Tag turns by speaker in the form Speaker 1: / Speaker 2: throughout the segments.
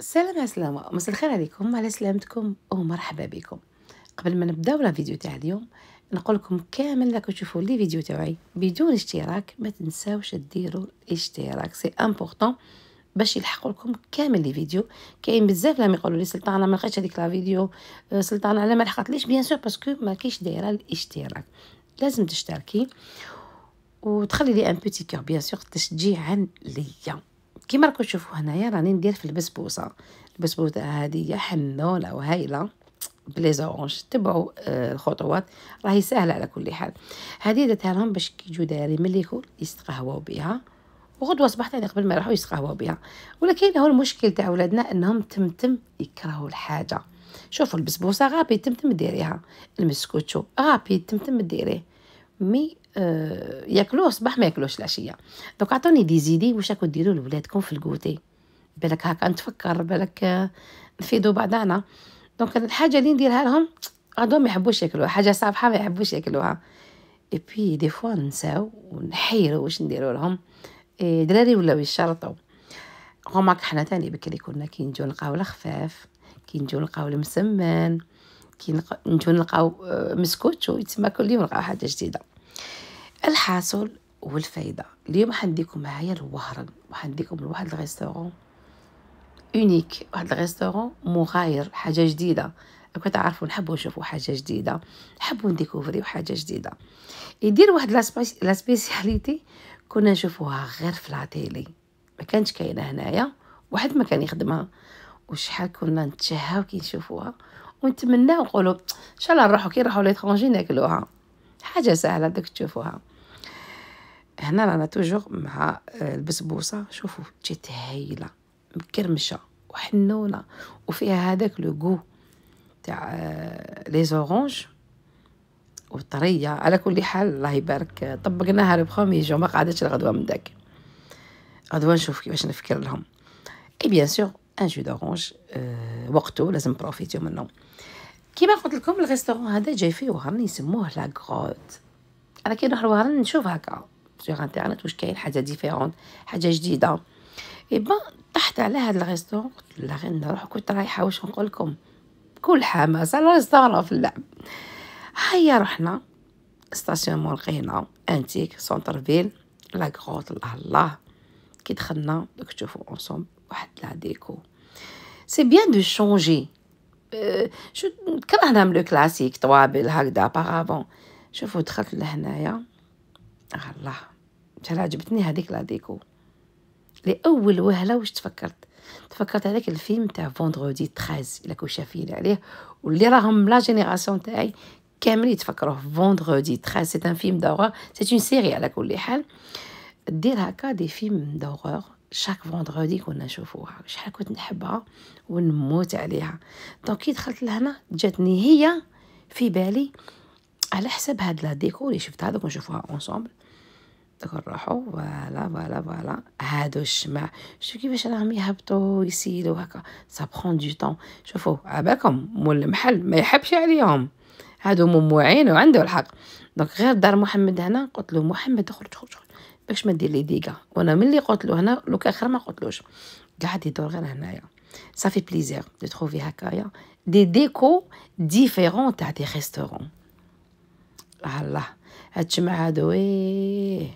Speaker 1: السلام سلامة مساء الخير عليكم على سلامتكم ومرحبا بكم قبل ما نبداو لا فيديو تاع اليوم نقول لكم كامل راكم تشوفوا لي فيديو تاعي بدون اشتراك ما تنساوش ديروا الاشتراك سي امبورطون باش يلحقوا لكم كامل لي فيديو كاين بزاف لما يقولوا لي سلطان ما لقيتش هذيك لا فيديو آه، سلطان على ما لحقتليش بيان سور باسكو ما كاينش دايره الاشتراك لازم تشتركي وتخلي لي ان بوتي كور بيان سور تشجيعا ليا كيما راكم تشوفوا هنايا راني ندير في البسبوسه البسبوسه هذه حنونه وهايله بلي تبعوا آه، الخطوات راهي سهله على كل حال هذه درتها لهم باش كيجوا داري ملي يكون يستقهواو بها وغدوه صباح ثاني قبل ما يروحوا يستقهواو بها ولكن هو المشكل تاع ولادنا انهم تمتم يكرهوا الحاجه شوفوا البسبوسه غابي تمتم ديريها المسكوتشو غابي تمتم ديريه مي آه، ياكلوه الصباح ما ياكلوش العشيه دوك عطوني دي زيدي واش راكم ديروا لولادكم في الكوتي بالك هاكا نتفكر بالك آه، نفيدوا بعضانا دونك الحاجه اللي نديرها لهم غادو ما يحبوش ياكلوها حاجه صافحه ما يحبوش ياكلوها اي بي دي فوا نساو ونحيروا واش نديروا لهم دراري ولاو يشرطوا هما حنا تاني بكري كنا كي نجيو نلقاو الخفاف كي نجيو نلقاو المسمن كي نجيو نلقاو مسكوتشو يتسمى كل يوم نلقاو حاجه جديده الحاصل والفايدة اليوم حنديكم معايا الوهرن وحنديكم لواحد الريستورون اونيك واحد الريستورون مغاير حاجه جديده راكم تعرفوا نحبوا نشوفوا حاجه جديده نحبوا نديكوفريو حاجه جديده يدير واحد لا سبيسياليتي كنا نشوفوها غير في لاتيلي ما كانتش كاينه هنايا واحد ما كان يخدمها وشحال كنا نتشهاو كي نشوفوها ونتمناو نقولوا ان شاء الله نروحوا كي نروحوا ليترونجي ناكلوها حاجة سهلة بدك تشوفوها هنا رانا توجور مع آه، البسبوسة شوفوا جات هايلة مكرمشة وحنونة وفيها هذاك لو جو تاع آه، لي زورانج وطريه على كل حال الله يبارك طبقناها لو بخومي جو ما قعدتش الغدوه من داك غدوه نشوف كيفاش نفكر لهم اي بيان سور ان جو دورانج وقته لازم بروفيتيو منه كيما قلت لكم الريستورون هذا جاي فيه وهرن يسموه لا غروت انا كي نروح لوهرن نشوف هكا في الانترنت واش كاين حاجه ديفيرون حاجه جديده اي با طحت على هذا الريستورون قلت لا غير نروح كنت رايحه واش نقول لكم كل حماس على الريستورون في اللعب هيا رحنا ستاسيون لقينا انتيك سونتر فيل لا غروت الله الله كي دخلنا دوك تشوفوا اونصوم واحد لا ديكو سي بيان دو شونجي آه، شو كنا نعملو كلاسيك طوابل هكذا باغافون شوفوا دخلت لهنايا آه، الله شحال عجبتني هذيك لا ديكو لاول وهله واش تفكرت تفكرت هذاك الفيلم تاع فوندرودي 13 الا كو شافين عليه واللي راهم لا جينيراسيون تاعي كامل يتفكروه فوندرودي 13 سي ان فيلم دورور سي اون سيري على كل حال دير هكا دي فيلم دورور شاك فوندغودي كنا نشوفوها شحال كنت نحبها ونموت عليها دونك كي دخلت لهنا جاتني هي في بالي على حسب هاد لا ديكو اللي شفتها دوك نشوفوها اونصومبل دوك نروحو فوالا فوالا فوالا هادو الشمع شوف كيفاش راهم يهبطو يسيلو هكا سا بخون دو طون شوفو عباكم مول المحل ما يحبش عليهم هادو مو مموعين عندو الحق دونك غير دار محمد هنا قلت له محمد خرج خرج خرج باش ما دير لي ديغا وانا ملي قلت له هنا لو خير ما قلتلوش قاعد يدور غير هنايا صافي بليزير دو تروفي هكايا دي ديكو ديفيرون تاع دي ريستورون الله هاد الجمعة هادو ايه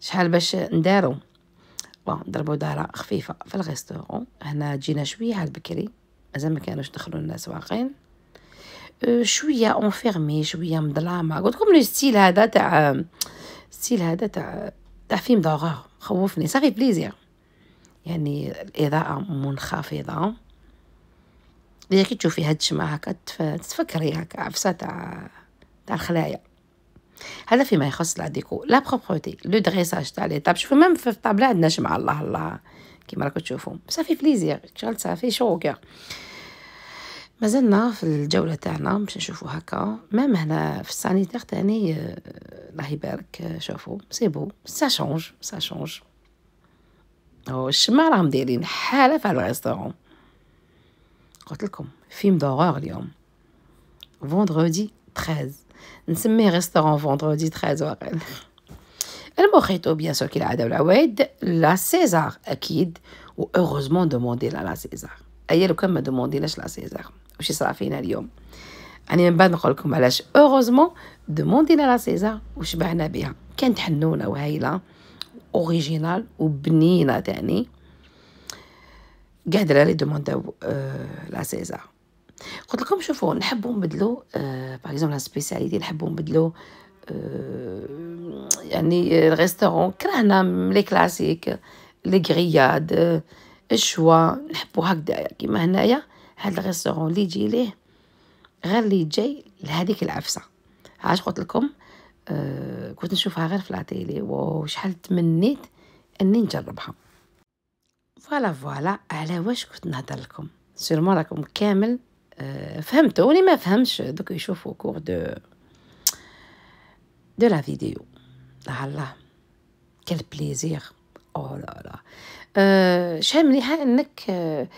Speaker 1: شحال باش ندارو بون نضربو دارة خفيفة في الغيستورون هنا جينا شوية على البكري مازال ما كانوش دخلوا الناس واقين euh, شوية اونفيرمي شوية مظلامة قلت لكم لو ستيل هذا تاع ستيل هذا تاع تاع فيلم دوغور خوفني صافي بليزير يعني الإضاءة منخفضة هي كي تشوفي هاد الشمعة هكا تفكري هكا عفسة تاع تاع الخلايا هذا فيما يخص لا ديكو لا بروبرتي لو دريساج تاع لي طاب شوفي ميم في الطابله عندنا شمعة الله الله كيما راكم تشوفوا صافي بليزير شغل صافي شوكا مازلنا في الجولة تاعنا باش نشوفو هكا مام هنا في السانيتير تاني آه، la Hiberk euh, chauffe C'est beau, ça change, ça change. Oh, je suis malade, je suis malade, le restaurant. Je vais vous film d'horreur, Lyon. Vendredi 13. Je suis mis restaurant vendredi 13, Warren. Le mojito, bien sûr, qu'il a de la Wade, la César, Akid, ou heureusement demandé la, la César. Ayez le comme me demandé la César. Je suis à la fin, Lyon. يعني من بعد نقول لكم علاش اوغوزمون دوموندينا لا سيزار وشبعنا بها كانت حنونه وهايله اوريجينال وبنينه تاني قادرة لي دومونداو لا سيزار آه، قلت لكم شوفوا نحبوا نبدلو باغ اكزومبل سبيسياليتي نحبوا نبدلو آه، يعني الريستورون كرهنا لي كلاسيك لي غرياد الشوا نحبوا هكذا كيما هنايا هاد الريستورون اللي يجي ليه غير اللي جاي لهذيك العفسه عاش قلت لكم آه كنت نشوفها غير في العتيلي وشحال تمنيت اني نجربها فوالا فوالا على واش كنت نهضر لكم سيرمون راكم كامل آه فهمتوا واللي ما فهمش دوك يشوفوا كور دو دو لا فيديو لا الله كل بليزير او لا لا أه شحال مليحه انك أه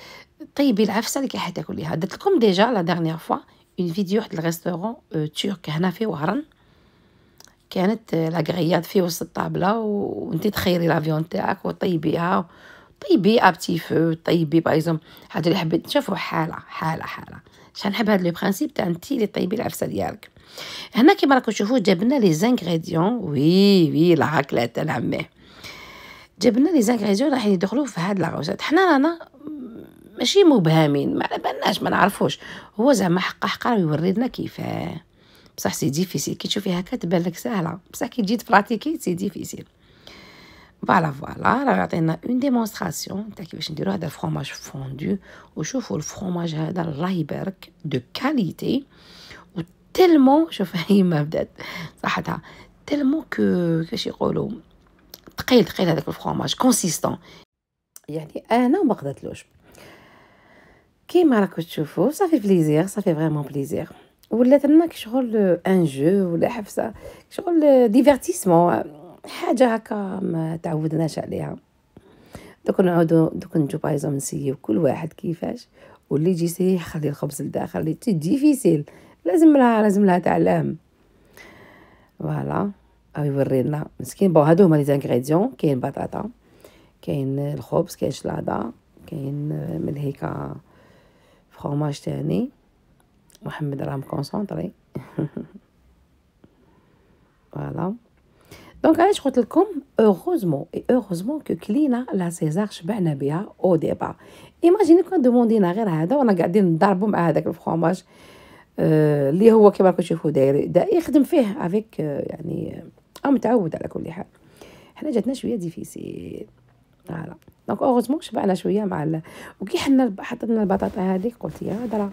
Speaker 1: طيبي العفسه اللي كي حتاكليها درت لكم ديجا لا ديرنيير فوا اون فيديو واحد الريستورون ترك هنا في وهران كانت غرياد آه، في وسط الطابله وانت تخيري لافيون تاعك وطيبيها طيبي ابتي فو طيبي بايزوم هادو اللي حبيت نشوفو حاله حاله حاله شحال نحب هاد لو برينسيپ تاع انت اللي طيبي العفسه ديالك هنا كيما راكم تشوفوا جبنا لي زانغريديون وي وي لا راكله تاع عميه جبنا لي زانغريديون راح يدخلوا في هاد لا حنا رانا ماشي مبهمين ما على بالناش ما نعرفوش هو زعما حقا حقا يورينا كيفاه بصح سي ديفيسيل كي تشوفي هكا تبان لك ساهله بصح كي تجي تبراتيكي سي ديفيسيل فوالا فوالا راه عطينا اون ديمونستراسيون تاع كيفاش نديرو هذا الفرماج فوندو وشوفوا الفرماج هذا الله يبارك دو كاليتي و تيلمون شوف هي ما بدات صحتها تيلمون كو كاش يقولوا ثقيل ثقيل هذاك الفرماج كونسيستون يعني انا ما قدرتلوش كيما راكم تشوفوا صافي بليزير صافي فريمون بليزير ولات لنا كشغل ان جو ولا حفصه شغل ديفيرتيسمون حاجه هكا ما تعودناش عليها دوك نعودو دوك نجو بايزوم نسيو كل واحد كيفاش واللي يجي يسيح يخلي الخبز لداخل اللي ديفيسيل لازم لها لازم لها تعلم فوالا او يورينا مسكين بون هادو هما لي زانغريديون كاين بطاطا كاين الخبز كاين شلاضه كاين من فرماج تاني محمد راه مكونسونطري فوالا دونك علاش قلت لكم اوغوزمون اي اوغوزمون كو كلينا لا سيزار شبعنا بها او ديبا ايماجيني كون دوموندينا غير هذا وانا قاعدين نضربو مع هذاك الفرماج اللي هو كيما راكم تشوفوا داير دا يخدم فيه افيك يعني او متعود على كل حال حنا جاتنا شويه ديفيسيل فوالا دونك اوغوزمون شبعنا شويه مع ال... وكي حنا حطينا البطاطا هذيك قلت يا هضره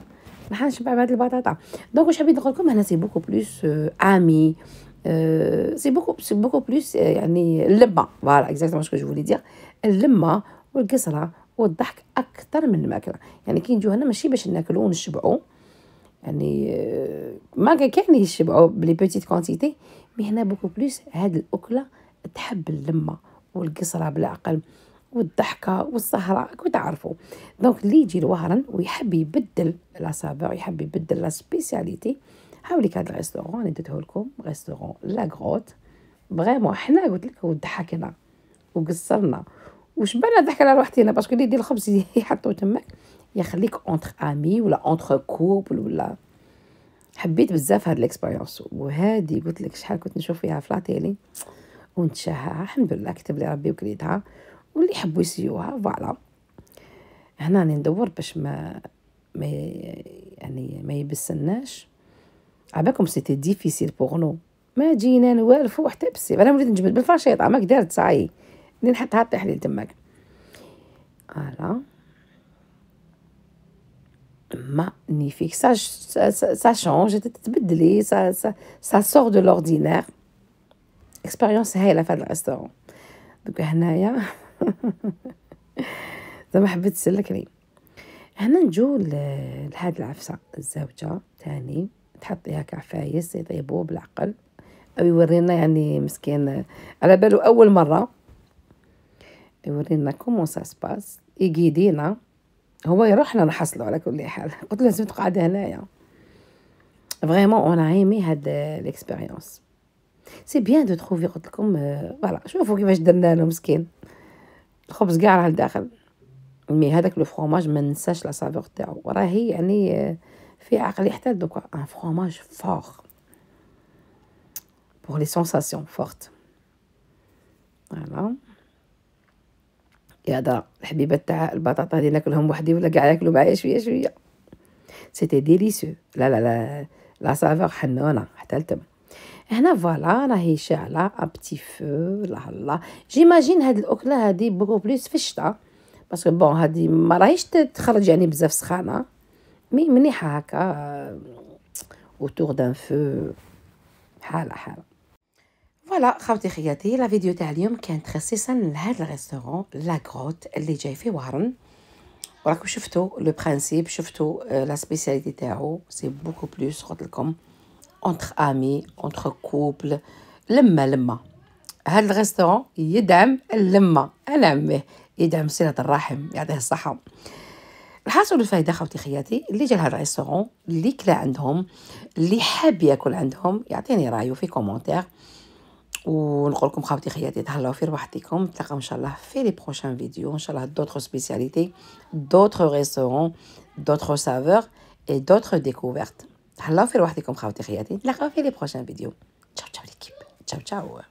Speaker 1: راح نشبع بهاد البطاطا دونك واش حبيت نقول لكم هنا سي بوكو بلوس امي سي بوكو سي بوكو بلوس يعني اللمه فوالا اكزاكتومون شكون جو دير اللمه والقصره والضحك اكثر من الماكله يعني كي نجيو هنا ماشي باش ناكلو ونشبعو يعني ما كان يشبعو بلي بوتيت كونتيتي مي هنا بوكو بلوس هاد الاكله تحب اللمه والقصرة بالعقل والضحكة والسهرة كنت تعرفوا دونك اللي يجي لوهران ويحب يبدل لا يحب يبدل لا سبيسياليتي كاد هاد اللي درته لكم ريستورون لا غروت فريمون حنا قلت لك ضحكنا وقصرنا وش بان ضحك على روحتينا باسكو اللي يدير الخبز يحطو تماك يخليك اونتر امي ولا اونتر كوبل ولا حبيت بزاف هاد ليكسبيريونس وهادي قلت لك شحال كنت نشوف فيها في لا تيلي ونتشاها الحمد لله كتب لي ربي وكريتها واللي يحبوا يسيوها فوالا هنا راني ندور باش ما ما يعني ما يبسلناش عباكم سيتي ديفيسيل بوغ نو ما جينا نوالفو حتى بسي انا وليت نجبد ما قدرت دارت صاي نحطها طيح لي تماك فوالا سا سا سا شونج تتبدلي سا سا سا سور دو l'ordinaire. اكسبيريونس هايله في هذا الريستورون دوك هنايا زعما حبيت لي هنا نجو لهاد العفسه الزوجه تاني تحطيها كعفايس يطيبو بالعقل او يورينا يعني مسكين على بالو اول مره يورينا كومون سا سباس يقيدينا هو يروحنا نحصلو على كل حال قلت له لازم تقعد هنايا فريمون اون عيمي هاد ليكسبيريونس سي بيان دو تروفي قلت لكم فوالا آه، شوفوا كيفاش درنا له مسكين الخبز كاع راه لداخل مي هذاك لو فرماج ما ننساش لا سافور تاعو راهي يعني آه، في عقلي حتى دوكا ان فرماج فور بور لي سونساسيون فورت فوالا يا دا الحبيبات تاع البطاطا اللي ناكلهم وحدي ولا كاع ياكلوا معايا شويه شويه سيتي ديليسيو لا لا لا لا سافور حنونه حتى لتم هنا فوالا راهي شاعله ا بتي فو لا لا جيماجين هاد الاكله هادي بوكو بلوس في الشتاء باسكو بون هادي ما راهيش تخرج يعني بزاف سخانه مي مليحه هكا اوتور دان فو حاله حاله فوالا خاوتي خياتي لا فيديو تاع اليوم كانت خصيصا لهذا الريستورون لا غروت اللي جاي في وهرن وراكم شفتوا لو برينسيپ شفتوا لا euh، سبيسياليتي تاعو سي بوكو بلوس قلت لكم اونتر امي اونتر كوبل لما لما هذا الغيستورون يدعم اللمه انا عميه يدعم صله الرحم يعطيه الصحه الحاصل الفايدة خوتي خياتي اللي جا لهاد الغيستورون اللي كلا عندهم اللي حاب ياكل عندهم يعطيني رايو في كومونتير ونقول لكم خاوتي خياتي تهلاو في رواحتكم نتلاقاو ان شاء الله في لي بروشان فيديو ان شاء الله دوطخ سبيسياليتي دوطخ غيستورون دوطخ سافور اي دوطخ ديكوفيرت تحلاو في رواحتكم خاوتي خياتي نتلاقاو في لي بروشان فيديو تشاو تشاو ليكيب تشاو تشاو